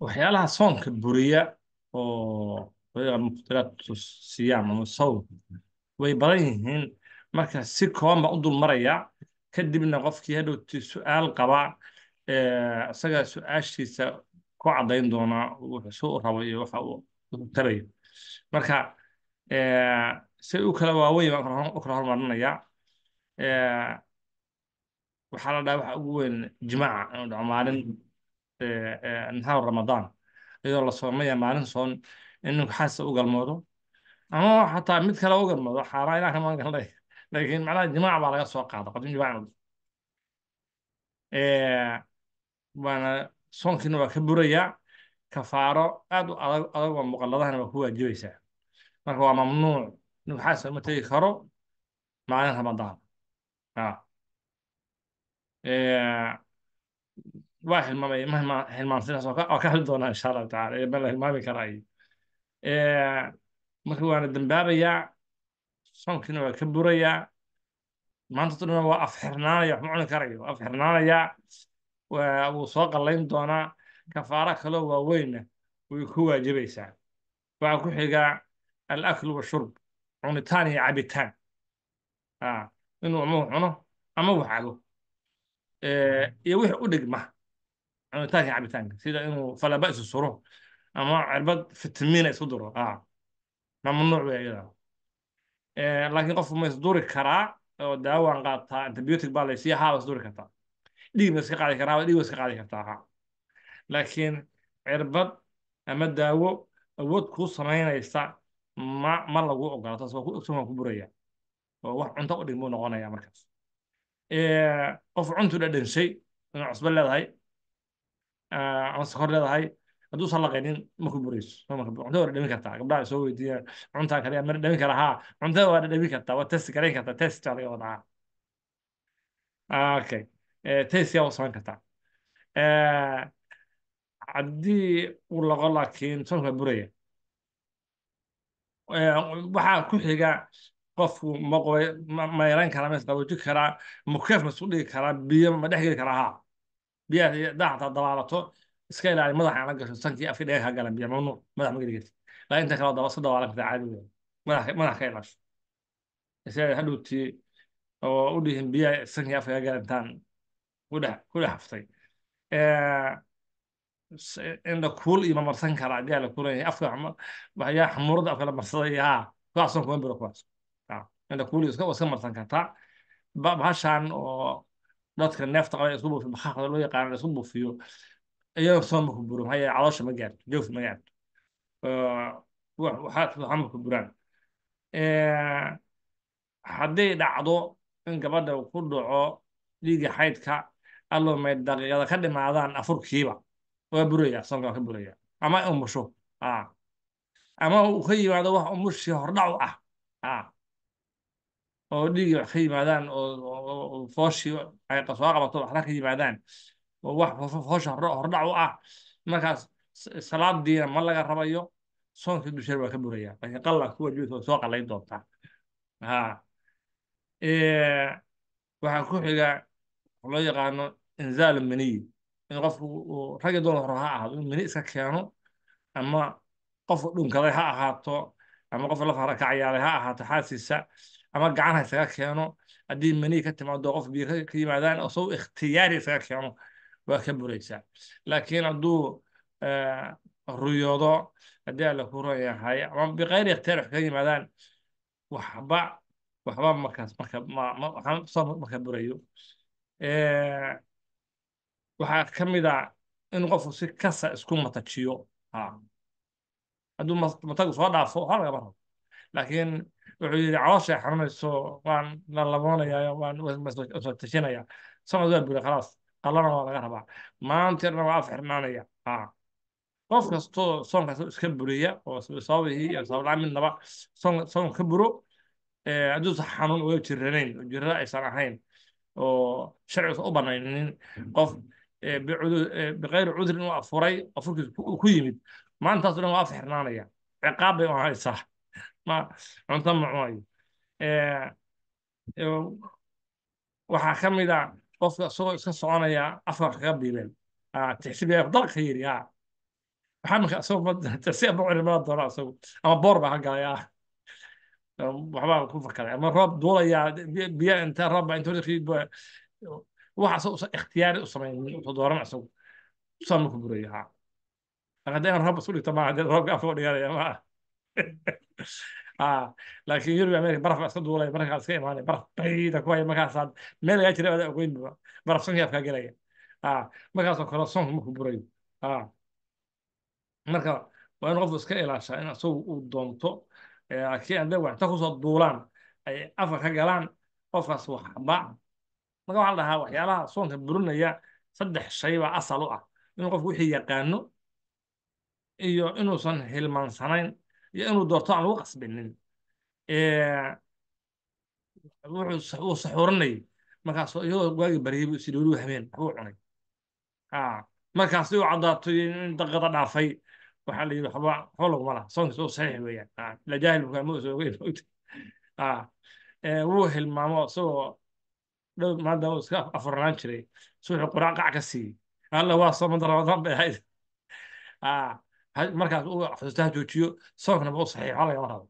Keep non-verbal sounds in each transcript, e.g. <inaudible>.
waxyaalaha eh, soonka buriya oo mukhtilaad siyaam ama way badan yihiin marka si kooban baan u dul maraya kadibna qofkii hadhowti su-aal qaba isagaa su-aashiisa ku caddayn doonaa wuxuu rabo iyo waxa uu tabayo marka si u kala waaweyn baan u kala hormarinaya waxaa la dhaha waxa ugu weyn jimaaca inuu dhaco maalin maxaa ramadaan iyadoo la soomaya maalin soon inuu xaasa u galmoodo ama xataa mid kale u galmoodo xaaraan ilaah ma galnay laakiin macnaha jimaac baa laga soo qaada qadin jimaac waana soonkiina waa ka burayaa kafaaro aad u adag adag oo muqalladahana waa ku waajibaysaa marka waa mamnuuc inuu xaasa tegi karo maalin ramadaan waa hilmaamay ma hilmaam sidaas waa ka hadli doonaa insha allahu tacala ma la hilmaami karaayo marka waana dambaabayaa soonkiina waa ka burayaa maanta dhan waa afxirnaanaya wax ma cuni karayo afxirnaanayaa wuu soo qallayn doonaa kafaaro kaloo waaweyna way ku waajibaysaa waxaa ku xigaa alaklu washurb cunitaan iyo cabitaan inuu ama wax cuno ama wax cabo iyo wix u dhigma taag cabitanka sida inuu falaba isu suro ama cirbad fitamiina isu diro mamnuuc wey iyada laakiin qofku ma isduri karaa oo daawaan qaataa antibiotic baa laysiiya haa isduri kartaa dhiig ma iska qaadi karaa dhiig ma iska qaadi kartaa ha laakiin cirbad ama daawo awood kuu samaynaysa ma ma lagu ogola taas waa ku buraya oo wax cunto u dhigmuu noqonaya markaas qof cuntu dhadhanshay inaa cusbo leedahay ase hor leedahay hadduusan laqaynin maku burayso cuntada waa dhadhamin kartaa soo weydiiyaan cuntaa kale ma dhadhamin karaa garayn kartaa test baa laga wadaa laqo laakiin sonka buraya waxaa ku xiga qofku maqo ma yeelan karaa ma isdawajin karaa mukeef ma isku dhigi karaa biyo ma dhex geli karaa haa biyaha daaca dabaalato iska ilaali madaxa aan la gasho sankii afka dheeg ha galan biyo u dhihin biyaha sankii afka ha galantaan ku dhex ku dhex haftay indha kuul iyo mamarsan karaa biyaha la kuulan yahay afka yaa xumurada afka la bahashan oo dadka neefta qaban isku buufiyo maqaaxda loo yaqaano isku buufiyo iyagoo sooma ku buro caloosha ma gaarto joof ma gaarto waxama buraan hadday dhacdo in gabadha ku dhaco dhiigga xaydka allomay daqiiqada ka dhimaadaan afurkiiba waa burayaa soonka waa ka burayaa ama umusho ama uu ka yimaado wax umushii hordhac u ah oo dhigii wax ka yimaadaan oo fooshii soo qabato waxna ka yimaadaan oo wax foosha hordhac u ah markaas salaadiina ma laga rabayo soonkii dusheer waa ka buraya laakiin qalla kuwa juudka soo qallayn doontaa waxaa ku xiga loo yaqaano inzaal maniy in qofku raggi doon hore ha ahaado in mani iska keeno ama qof dhunkaday ha ahaato ama qof lafahara kacayaabay ha ahaato xaasiisa ama gacanha isaga keeno haddii mani ka timaado qof biyo ka yimaadaan asoo ikhtiyaari isaga keeno waa ka buraysaa laakiin hadduu ruyodo haddii alla ku ron ama biqayri ikhtiyaar wax ka yimaadaan waxba waxba markaas marka marka burayo waxaa ka mid a in qofku si kasa isku matajiyo hadduu matagu soo dhaafo waxaa laga barabo laakiin wuxuu yidhi calooshay xanuunayso waan lalaboonaya waan usootashanaya socod waa khalaas qalana waa laga rabaa maantana waa af xirnaanaya ah. qof kastoo soonkaasoo iska buriya oo sababihii iyo sabablaa midnaba soon soon ka buro eh, hadduusan xanuun uga jiranayn oo jirada aysan ahayn oo sharciisa u banaynin qof eh, biqayri eh, cudrin u afuray afurkiisa ku yimid maantaas dhan waa af xirnaanaya ciqaab bay u ahaysaa cunto macmaayo waxaa ka mid a ah qofka isagoo iska soconaya afarka kaga biileen tixsibiafdalka yiri maxamikasagootixsiabacunimada doona isagu ama boor baa hagaya waxbaa ku fakaray ama roob duulayaa biyo inta roobba inta horkiiba waxaas usa ikhtiyaari u samayn usa dooran isagu usaa maku burayo ha hadda in roob isku dhigto maaha roobka afka dhiganaya maaha laakiin <laughs> ah, yurub america baraf iska duulay markaa iska imaanay baraf bayda ku haya markaasaan meel lagaa jira adaa ogeynba baraf sonkii afkaa gelaya markaasoo kale sonku marku burayo marka waa in qofku iska ilaashaa in asagu uu doonto laakiin hadday waxta kusoo duulaan ay afka ka galaan qofkaas waxba marka waxaa la dhahaa waxyaalaha soonka burinaya saddex shay baa asal u ah inuu qofku wixii yaqaano iyo inuusan hilmaansanayn inuu doorto aan lagu qasbinin wuu saxuuranayay markaas iyagoo waagii baryay bu isidhowli wahmeen waxbuu cunay markaas u caddaato in daqada dhaafay waxaa la yidhi waxba laguma laha soonkiisa oo saxiix weeyaan ila jaahil mukaama wuu hilmaamo isagoo dhow maadaama iska afurnaan jiray suuxu quraan qac ka siiyey alla waa soomada ramadaan bay ahayd markaas u codsato ha joojiyo soonkanaba u saxiixo laga rabo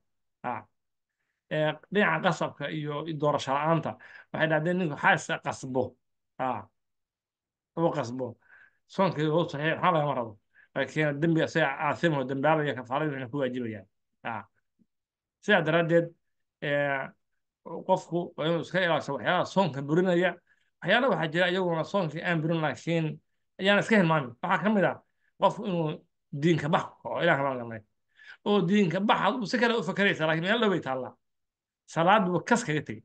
dhinaca qasabka iyo doorasho la-aanta waxay dhahdeen ninku waxaa qasbo uu qasbo soonkii u saxiix maxaa lagama rabo laakiin dembi isaga aasimo dembaabaya kafaarada waxna ku waajibayaan sidaa daraaddeed qofku waa inuu iska ilaasho waxyaalaha soonka burinaya waxyaala waxaa jira iyaguna soonkii aan burin laakiin ayaan iska hilmaamin waxaa ka mid ah qofku inuu diinka bax oo ilaah baa galnay oo diinka bax adugu si kale u fakaraysa laakiin meel dhow taallaa salaadduba kas kaga tegey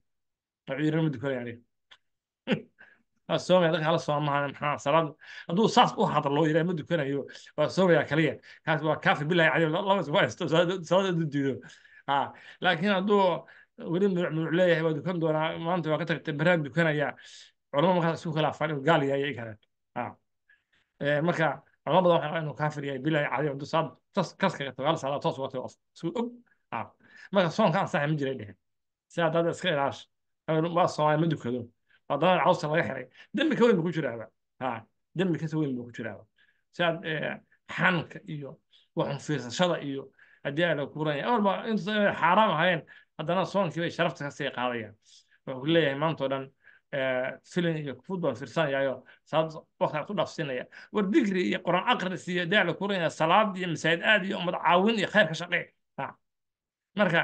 racyira mudda kolay aniga soomaya dadka hala maxaa salaad hadduu saas u hadlo yidhaa ma dukanayo waa soomayaa kaliya kaas waa kaafir bilahi cadiim lama sumaysto salaada intu diido laakiin hadduu weli muruc muruc leeyahay waa dukan doonaa maanta waa ka tagtay baraan dukanaya culamo markaas isku khilaafaan inuu gaal yahay ay kareen marka culamo badan waxay inuu kaafir yahay bilaa caadi cunto saad tas kaskaga tagaal saada toos uga tago isuu og aa marka soonka ansaxi ma jiray dheheen si haddaad iska ilaash waa soomaali ma dukado waa dalaan cawsta laga xiray dembi ka weyn bu ku jiraaba ha dembi kasa weyn bu ku jiraaba si aad xanka iyo waxun fiirsashada iyo haddii aa lagu awalba xaaraam ahayeen haddana soonkii bay sharafta kasii sii qaadayaan wuxuu ku leeyahay maanta dhan filinga football firsanyayo sababta waktigaas u dhafsinaya war digri iyo quraan aqris iyo daa la salaad iyo masaajid aad iyo ummad caawin iyo khayr ka shaqee marka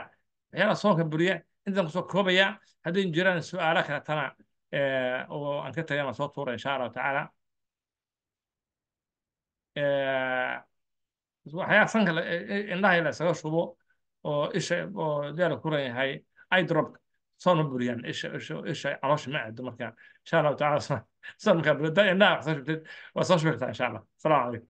waxyaala soonka buriya intaan kusoo koobaya hadday jiraan su-aala kale tana oo aan ka tagay aan soo tuura insha allahu tacaala waxyaa sanka indhaha la isaga shubo oo isha oo daa kuran yahay idrobka soona buriyaan isha caloosha ma aado marka insha allahu tacaala markaa indhaha wax soo shubtid waa soo shubirtaa insha allah asalaamu calaykum